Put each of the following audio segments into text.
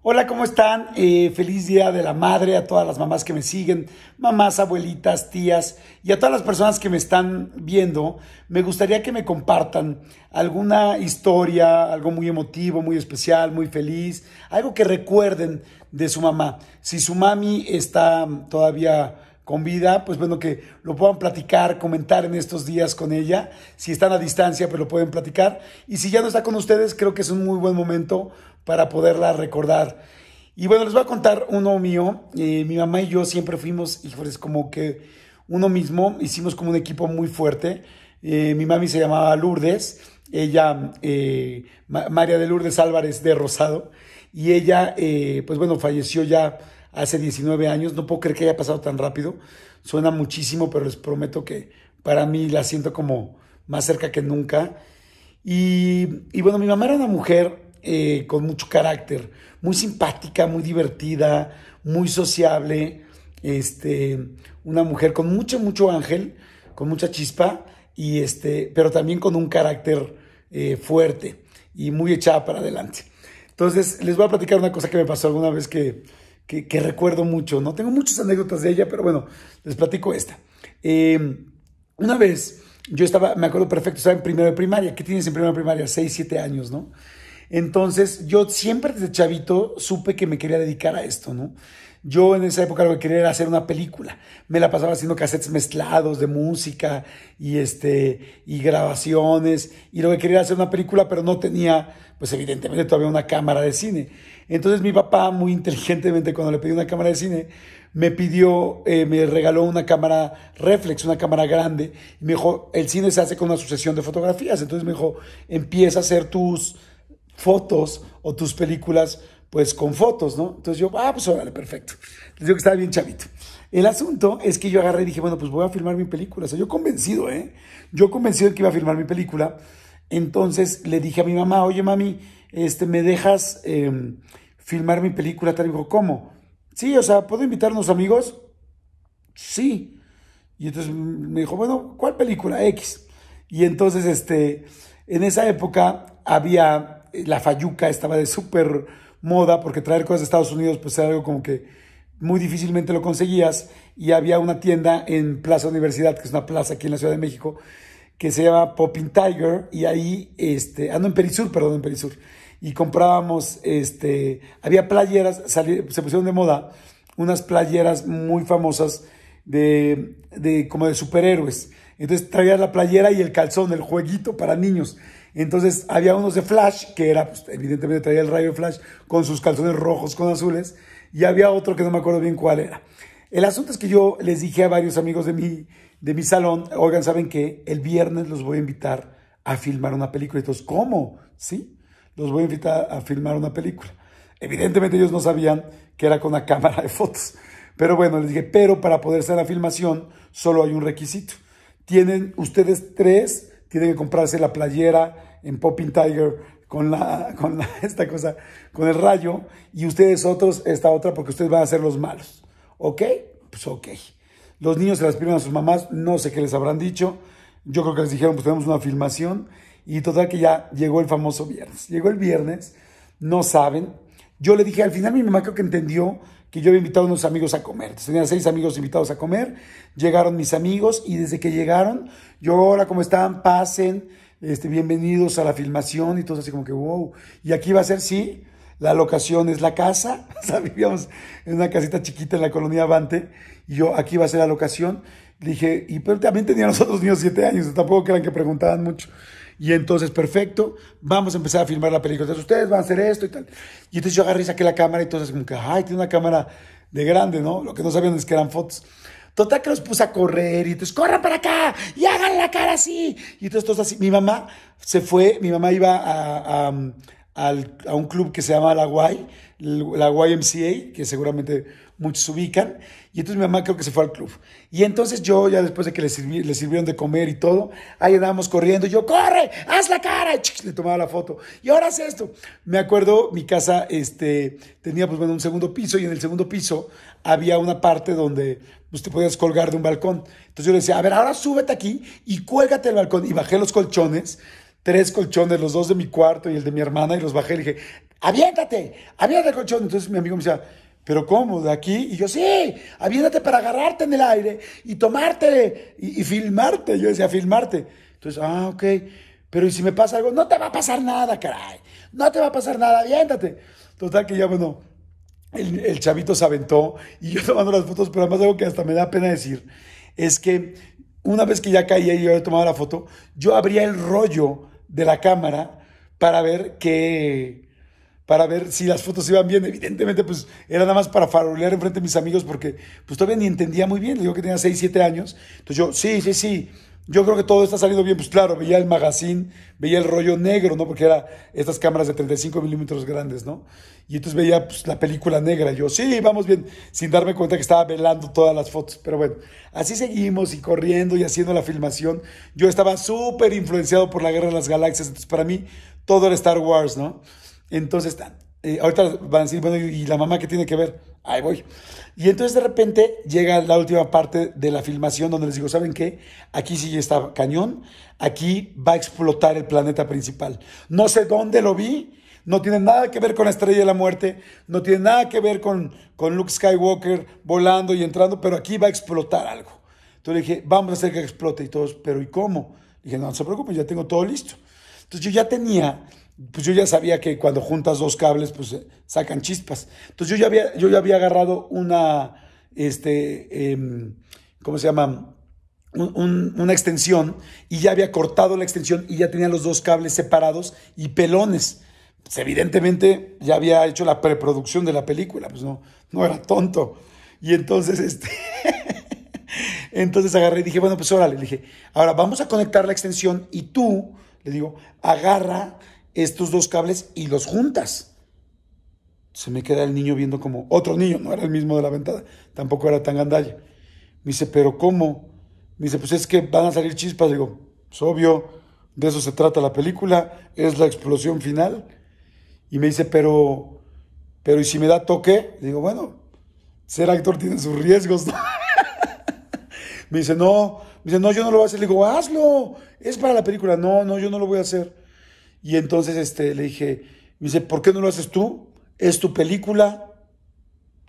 Hola, ¿cómo están? Eh, feliz Día de la Madre a todas las mamás que me siguen, mamás, abuelitas, tías y a todas las personas que me están viendo. Me gustaría que me compartan alguna historia, algo muy emotivo, muy especial, muy feliz, algo que recuerden de su mamá. Si su mami está todavía con vida, pues bueno, que lo puedan platicar, comentar en estos días con ella. Si están a distancia, pues lo pueden platicar. Y si ya no está con ustedes, creo que es un muy buen momento para poderla recordar. Y bueno, les voy a contar uno mío. Eh, mi mamá y yo siempre fuimos, hijos, como que uno mismo, hicimos como un equipo muy fuerte. Eh, mi mami se llamaba Lourdes, ella, eh, María de Lourdes Álvarez de Rosado, y ella, pues bueno, falleció ya hace 19 años. No puedo creer que haya pasado tan rápido. Suena muchísimo, pero les prometo que para mí la siento como más cerca que nunca. Y, y bueno, mi mamá era una mujer eh, con mucho carácter, muy simpática, muy divertida, muy sociable, este, una mujer con mucho, mucho ángel, con mucha chispa, y este, pero también con un carácter eh, fuerte y muy echada para adelante. Entonces, les voy a platicar una cosa que me pasó alguna vez que, recuerdo mucho, ¿no? Tengo muchas anécdotas de ella, pero bueno, les platico esta. Em, una vez, yo estaba, me acuerdo perfecto, estaba en primero de primaria. ¿Qué tienes en primero de primaria? 6, 7 años, ¿no? Entonces, yo siempre desde chavito supe que me quería dedicar a esto, ¿no? Yo en esa época lo que quería era hacer una película. Me la pasaba haciendo cassettes mezclados de música y este y grabaciones y lo que quería era hacer una película, pero no tenía pues evidentemente todavía una cámara de cine. Entonces mi papá muy inteligentemente cuando le pedí una cámara de cine me pidió, eh, me regaló una cámara reflex, una cámara grande y me dijo el cine se hace con una sucesión de fotografías. Entonces me dijo empieza a hacer tus fotos o tus películas, pues con fotos, ¿no? Entonces yo, ah, pues órale, perfecto. Les digo que estaba bien chavito. El asunto es que yo agarré y dije, bueno, pues voy a filmar mi película. O sea, yo convencido, ¿eh? Yo convencido de que iba a filmar mi película. Entonces le dije a mi mamá, oye, mami, este, ¿me dejas em, filmar mi película? Tal dijo, ¿cómo? Sí, o sea, ¿puedo invitar unos amigos? Sí. Y entonces me dijo, bueno, ¿cuál película? X. Y entonces, este, en esa época había la fayuca estaba de súper moda, porque traer cosas de Estados Unidos pues era algo como que muy difícilmente lo conseguías, y había una tienda en Plaza Universidad, que es una plaza aquí en la Ciudad de México, que se llama Popping Tiger, y ahí, este, ah, en Perisur, perdón, en Perisur, y comprábamos, este, había playeras, se pusieron de moda unas playeras muy famosas de, como de superhéroes. Entonces traías la playera y el calzón, el jueguito para niños. Entonces había unos de Flash, que era, pues, evidentemente traía el rayo Flash con sus calzones rojos con azules, y había otro que no me acuerdo bien cuál era. El asunto es que yo les dije a varios amigos de mi, de mi salón, oigan, ¿saben qué? El viernes los voy a invitar a filmar una película. entonces, ¿cómo? ¿Sí? Los voy a invitar a filmar una película. Evidentemente ellos no sabían que era con la cámara de fotos. Pero bueno, les dije, pero para poder hacer la filmación solo hay un requisito. Tienen ustedes tres tienen que comprarse la playera en Popping Tiger con la, con esta cosa, con el rayo, y ustedes otros esta otra, porque ustedes van a ser los malos. ¿Ok? Pues ok. Los niños se las piden a sus mamás, no sé qué les habrán dicho. Yo creo que les dijeron, pues tenemos una filmación. Y total que ya llegó el famoso viernes. Llegó el viernes, no saben. Yo le dije, al final mi mamá creo que entendió que yo había invitado a unos amigos a comer. Tenía seis amigos invitados a comer. Llegaron mis amigos y desde que llegaron, yo, ahora como están? Pasen, este, bienvenidos a la filmación y todo así como que, wow. Y aquí va a ser, sí, la locación es la casa. O vivíamos en una casita chiquita en la colonia Avante. Y yo, aquí va a ser la locación. Dije, y pero también tenía otros niños siete años, tampoco crean que preguntaban mucho. Y entonces, perfecto, vamos a empezar a filmar la película. Entonces, ustedes van a hacer esto y tal. Y entonces yo agarré y saqué la cámara y entonces como que, ay, tiene una cámara de grande, ¿no? Lo que no sabían es que eran fotos. Total que los puse a correr y entonces, corran para acá y hagan la cara así. Y entonces, todos así. Mi mamá se fue, mi mamá iba a, un club que se llama La Guay, la MCA, que seguramente muchos se ubican. Y entonces mi mamá creo que se fue al club. Y entonces yo, ya después de que le, sirvieron de comer y todo, ahí andábamos corriendo. Yo, corre, haz la cara. Y le tomaba la foto. Y ahora es esto. Me acuerdo, mi casa este, tenía pues, bueno, un segundo piso y en el segundo piso había una parte donde pues, te podías colgar de un balcón. Entonces yo le decía, a ver, ahora súbete aquí y cuélgate el balcón. Y bajé los colchones tres colchones, los dos de mi cuarto y el de mi hermana, y los bajé y dije, aviéntate, aviéntate el colchón. Entonces mi amigo me decía, pero ¿cómo? ¿De aquí? Y yo, sí, aviéntate para agarrarte en el aire y tomarte y, filmarte. Yo decía, filmarte. Entonces, ah, ok. Pero ¿y si me pasa algo? No te va a pasar nada, caray. No te va a pasar nada, aviéntate. Total que ya, bueno, el, el, chavito se aventó y yo tomando las fotos, pero además algo que hasta me da pena decir es que una vez que ya caía y yo había tomado la foto, yo abría el rollo de la cámara para ver qué, para ver si las fotos iban bien. Evidentemente, pues era nada más para farolear enfrente de mis amigos porque pues todavía ni entendía muy bien. Le digo que tenía 6, 7 años. Entonces yo, sí, sí, sí, yo creo que todo está saliendo bien. Pues claro, veía el magazine, veía el rollo negro, ¿no? Porque era estas cámaras de 35 milímetros grandes, ¿no? Y entonces veía pues, la película negra. Yo, sí, vamos bien, sin darme cuenta que estaba velando todas las fotos. Pero bueno, así seguimos y corriendo y haciendo la filmación. Yo estaba súper influenciado por la Guerra de las Galaxias. Entonces para mí todo era Star Wars, ¿no? Entonces, eh, ahorita van a decir, bueno, ¿y la mamá qué tiene que ver? Ahí voy. Y entonces de repente llega la última parte de la filmación donde les digo, ¿saben qué? Aquí sí está cañón, aquí va a explotar el planeta principal. No sé dónde lo vi, no tiene nada que ver con la Estrella de la Muerte, no tiene nada que ver con, con Luke Skywalker volando y entrando, pero aquí va a explotar algo. Entonces le dije, vamos a hacer que explote y todos, pero ¿y cómo? dije, no, no se preocupen, ya tengo todo listo. Entonces yo ya tenía, pues yo ya sabía que cuando juntas dos cables, pues eh, sacan chispas. Entonces yo ya había, yo ya había agarrado una, este, em, ¿cómo se llama? una extensión y ya había cortado la extensión y ya tenía los dos cables separados y pelones. Pues, evidentemente ya había hecho la preproducción de la película, pues no, no era tonto. Y entonces, este, entonces agarré y dije, bueno, pues órale, le dije, ahora vamos a conectar la extensión y tú le digo, agarra estos dos cables y los juntas. Se me queda el niño viendo como otro niño, no era el mismo de la ventana, tampoco era tan gandalla. Me dice, pero ¿cómo? Me dice, pues es que van a salir chispas. Digo, es obvio, de eso se trata la película, es la explosión final. Y me dice, pero, pero ¿y si me da toque? Digo, bueno, ser actor tiene sus riesgos, me dice, no, me dice, no, yo no lo voy a hacer. Le digo, hazlo, es para la película. No, no, yo no lo voy a hacer. Y entonces este, le dije, me dice, ¿por qué no lo haces tú? Es tu película.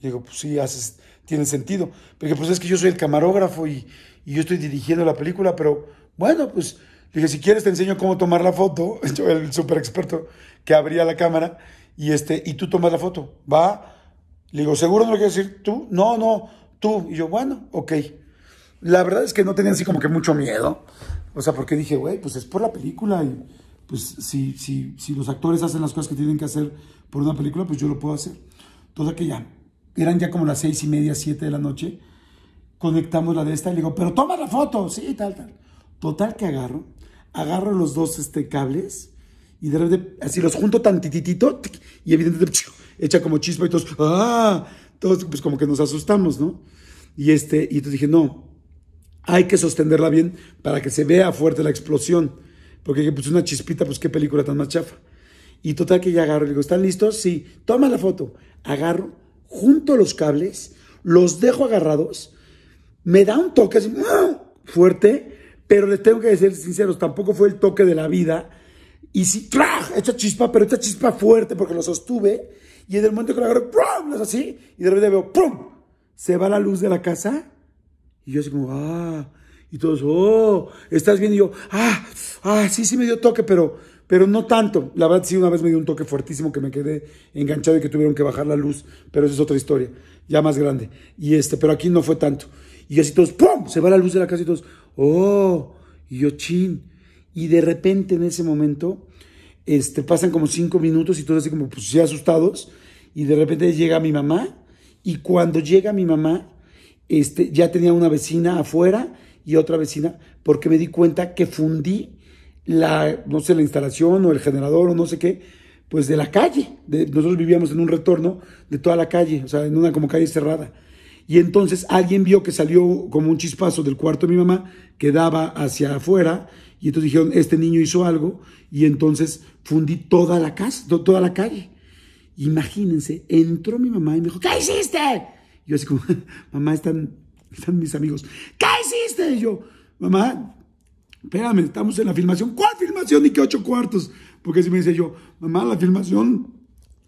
Le digo, pues sí, haces, tiene sentido. Porque pues es que yo soy el camarógrafo y, yo estoy dirigiendo la película, pero bueno, pues le dije, si quieres te enseño cómo tomar la foto. Yo, el super experto que abría la cámara, y, este, y tú tomas la foto. Va. Le digo, ¿seguro no lo quieres decir tú? No, no, tú. Y yo, bueno, ok la verdad es que no tenía así como que mucho miedo. O sea, porque dije, güey, pues es por la película. Y pues si, si, si los actores hacen las cosas que tienen que hacer por una película, pues yo lo puedo hacer. Entonces, que ya, eran ya como las seis y media, siete de la noche. Conectamos la de esta y le digo, pero toma la foto, sí, tal, tal. Total que agarro, agarro los dos este, cables y de repente así los junto tantititito y evidentemente echa como chispa y todos, ¡ah! Todos pues como que nos asustamos, ¿no? Y este, y entonces dije, no, hay que sostenerla bien para que se vea fuerte la explosión. Porque pues una chispita, pues qué película tan más chafa. Y total que ya agarro, le digo, ¿están listos? Sí, toma la foto. Agarro, junto los cables, los dejo agarrados, me da un toque así, fuerte, pero les tengo que decir sinceros, tampoco fue el toque de la vida. Y sí, Esta chispa, pero esta chispa fuerte porque lo sostuve. Y en el momento que lo agarro, es así, y de repente veo, Se va la luz de la casa y yo así como, ah, y todos, oh, estás bien. Y yo, ah, ah, sí, sí me dio toque, pero, pero no tanto. La verdad, sí, una vez me dio un toque fuertísimo que me quedé enganchado y que tuvieron que bajar la luz, pero eso es otra historia, ya más grande. Y este, pero aquí no fue tanto. Y así todos, ¡pum! Se va la luz de la casa y todos, oh, y yo, chin. Y de repente en ese momento, este, pasan como cinco minutos y todos así como, pues, ya asustados. Y de repente llega mi mamá. Y cuando llega mi mamá, este, ya tenía una vecina afuera y otra vecina, porque me di cuenta que fundí la, no sé, la instalación o el generador o no sé qué, pues de la calle. nosotros vivíamos en un retorno de toda la calle, o sea, en una como calle cerrada. Y entonces alguien vio que salió como un chispazo del cuarto de mi mamá que daba hacia afuera y entonces dijeron, este niño hizo algo y entonces fundí toda la casa, toda la calle. Imagínense, entró mi mamá y me dijo, ¿qué hiciste? Yo así como, mamá, están, están mis amigos. ¿Qué hiciste? Y yo, mamá, espérame, estamos en la filmación. ¿Cuál filmación? y qué ocho cuartos. Porque así me dice yo, mamá, la filmación,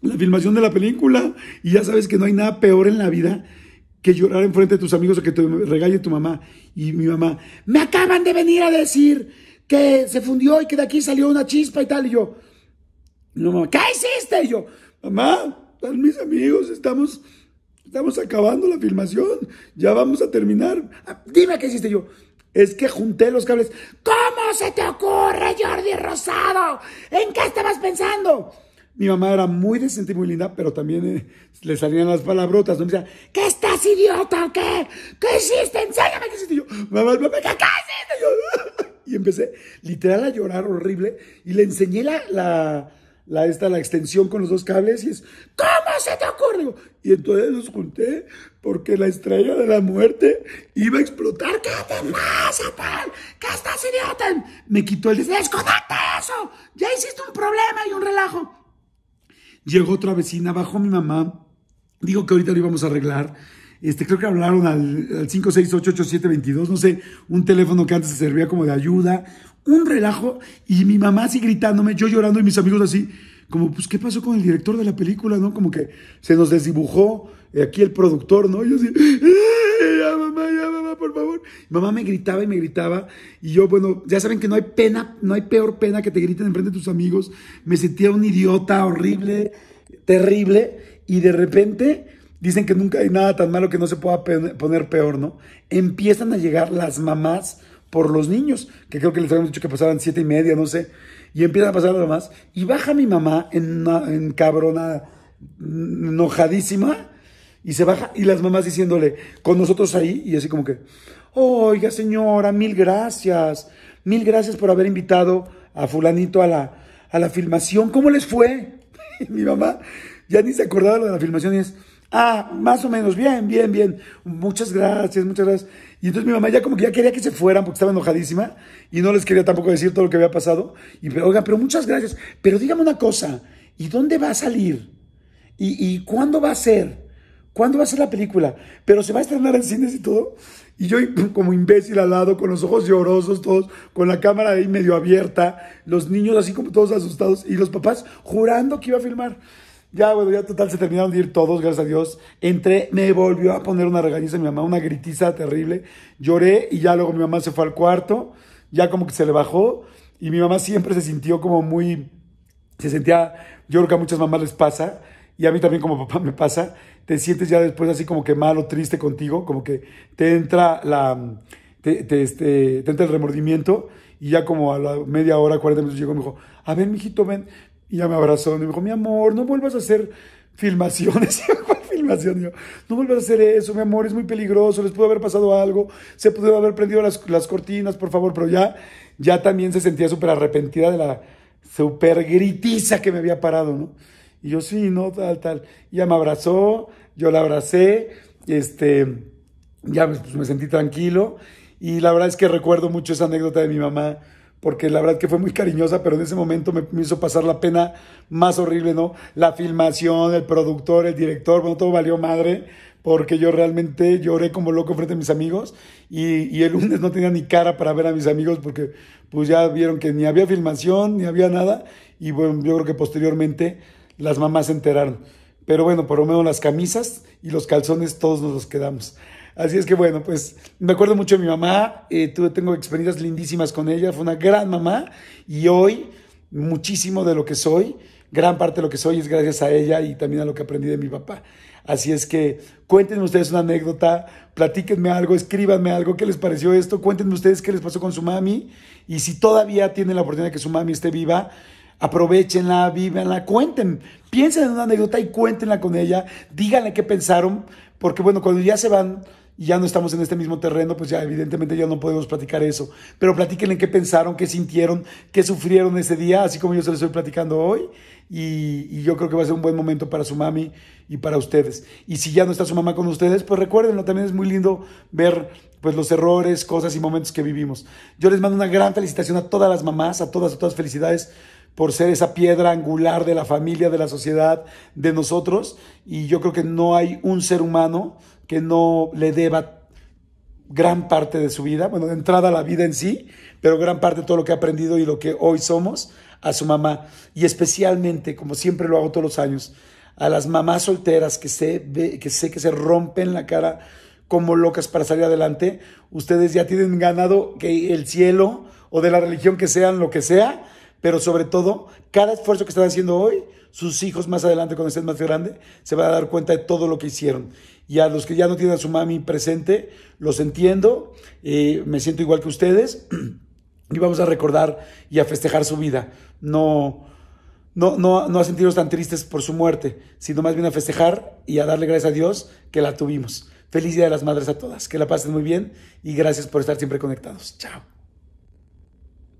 la filmación de la película. Y ya sabes que no hay nada peor en la vida que llorar enfrente de tus amigos o que te regañe tu mamá. Y mi mamá, me acaban de venir a decir que se fundió y que de aquí salió una chispa y tal. Y yo, no, mamá, ¿qué hiciste? Y yo, mamá, están mis amigos, estamos Estamos acabando la filmación. Ya vamos a terminar. Ah, dime qué hiciste yo. Es que junté los cables. ¿Cómo se te ocurre, Jordi Rosado? ¿En qué estabas pensando? Mi mamá era muy decente y muy linda, pero también eh, le salían las palabrotas. ¿no? Me decía, ¿qué estás idiota o qué? ¿Qué hiciste? Enséñame qué hiciste. yo, mamá, mamá, ¿qué, hiciste? yo, y empecé literal a llorar horrible y le enseñé la, la, la, esta, la extensión con los dos cables y es, ¿cómo se te ocurre? y entonces los junté porque la estrella de la muerte iba a explotar. ¿Qué te pasa, ¿Qué estás idiota? Me quitó el desconecta eso. Ya hiciste un problema y un relajo. Llegó otra vecina, bajó mi mamá, digo que ahorita lo íbamos a arreglar. Este, creo que hablaron al, al 5688722, no sé, un teléfono que antes se servía como de ayuda, un relajo, y mi mamá así gritándome, yo llorando y mis amigos así, como, pues, ¿qué pasó con el director de la película, no? Como que se nos desdibujó eh, aquí el productor, ¿no? Y yo así, ya mamá, ya mamá, por favor. mamá me gritaba y me gritaba. Y yo, bueno, ya saben que no hay pena, no hay peor pena que te griten enfrente de tus amigos. Me sentía un idiota horrible, terrible. Y de repente dicen que nunca hay nada tan malo que no se pueda poner peor, ¿no? Empiezan a llegar las mamás por los niños, que creo que les habíamos dicho que pasaban siete y media, no sé y empieza a pasar lo más. Y baja mi mamá en, cabrona, enojadísima, y se baja, y las mamás diciéndole, con nosotros ahí, y así como que, oiga señora, mil gracias, mil gracias por haber invitado a fulanito a la, a la filmación, ¿cómo les fue? mi mamá ya ni se acordaba de la filmación y es, Ah, más o menos, bien, bien, bien. Muchas gracias, muchas gracias. Y entonces mi mamá ya como que ya quería que se fueran porque estaba enojadísima y no les quería tampoco decir todo lo que había pasado. Y, oiga, pero muchas gracias. Pero dígame una cosa, ¿y dónde va a salir? ¿Y, y cuándo va a ser? ¿Cuándo va a ser la película? Pero se va a estrenar en cines y todo. Y yo como imbécil al lado, con los ojos llorosos todos, con la cámara ahí medio abierta, los niños así como todos asustados y los papás jurando que iba a filmar. Ya, bueno, ya total se terminaron de ir todos, gracias a Dios. Entré, me volvió a poner una regañiza mi mamá, una gritiza terrible. Lloré y ya luego mi mamá se fue al cuarto, ya como que se le bajó y mi mamá siempre se sintió como muy, se sentía, yo creo que a muchas mamás les pasa y a mí también como papá me pasa, te sientes ya después así como que malo, triste contigo, como que te entra la, te, este, te entra el remordimiento y ya como a la media hora, 40 minutos llegó y me dijo, a ver, mijito, ven, y ya me abrazó y me dijo, mi amor, no vuelvas a hacer filmaciones. filmación? Yo, no vuelvas a hacer eso, mi amor, es muy peligroso, les pudo haber pasado algo, se pudo haber prendido las, cortinas, por favor, pero ya, ya también se sentía súper arrepentida de la súper gritiza que me había parado, ¿no? Y yo, sí, no, tal, tal. Y ya me abrazó, yo la abracé, este, ya pues, me sentí tranquilo. Y la verdad es que recuerdo mucho esa anécdota de mi mamá, porque la verdad que fue muy cariñosa, pero en ese momento me, hizo pasar la pena más horrible, ¿no? La filmación, el productor, el director, bueno, todo valió madre, porque yo realmente lloré como loco frente a mis amigos y, y, el lunes no tenía ni cara para ver a mis amigos porque pues ya vieron que ni había filmación, ni había nada y bueno, yo creo que posteriormente las mamás se enteraron. Pero bueno, por lo menos las camisas y los calzones todos nos los quedamos. Así es que bueno, pues me acuerdo mucho de mi mamá, eh, tengo experiencias lindísimas con ella, fue una gran mamá y hoy muchísimo de lo que soy, gran parte de lo que soy es gracias a ella y también a lo que aprendí de mi papá. Así es que cuéntenme ustedes una anécdota, platíquenme algo, escríbanme algo, qué les pareció esto, cuéntenme ustedes qué les pasó con su mami y si todavía tienen la oportunidad de que su mami esté viva, Aprovechenla, vívanla, cuenten, piensen en una anécdota y cuéntenla con ella, díganle qué pensaron, porque bueno, cuando ya se van y ya no estamos en este mismo terreno, pues ya evidentemente ya no podemos platicar eso, pero platíquenle qué pensaron, qué sintieron, qué sufrieron ese día, así como yo se lo estoy platicando hoy, y, yo creo que va a ser un buen momento para su mami y para ustedes. Y si ya no está su mamá con ustedes, pues recuérdenlo, también es muy lindo ver pues los errores, cosas y momentos que vivimos. Yo les mando una gran felicitación a todas las mamás, a todas, a todas felicidades por ser esa piedra angular de la familia, de la sociedad, de nosotros. Y yo creo que no hay un ser humano que no le deba gran parte de su vida, bueno, de entrada la vida en sí, pero gran parte de todo lo que ha aprendido y lo que hoy somos a su mamá. Y especialmente, como siempre lo hago todos los años, a las mamás solteras que sé que, sé que se rompen la cara como locas para salir adelante, ustedes ya tienen ganado que el cielo o de la religión que sean lo que sea, pero sobre todo, cada esfuerzo que están haciendo hoy, sus hijos más adelante, cuando estén más grandes, se van a dar cuenta de todo lo que hicieron. Y a los que ya no tienen a su mami presente, los entiendo, eh, me siento igual que ustedes, y vamos a recordar y a festejar su vida. No, no, no, no a sentirnos tan tristes por su muerte, sino más bien a festejar y a darle gracias a Dios que la tuvimos. Feliz Día de las Madres a todas. Que la pasen muy bien y gracias por estar siempre conectados. Chao.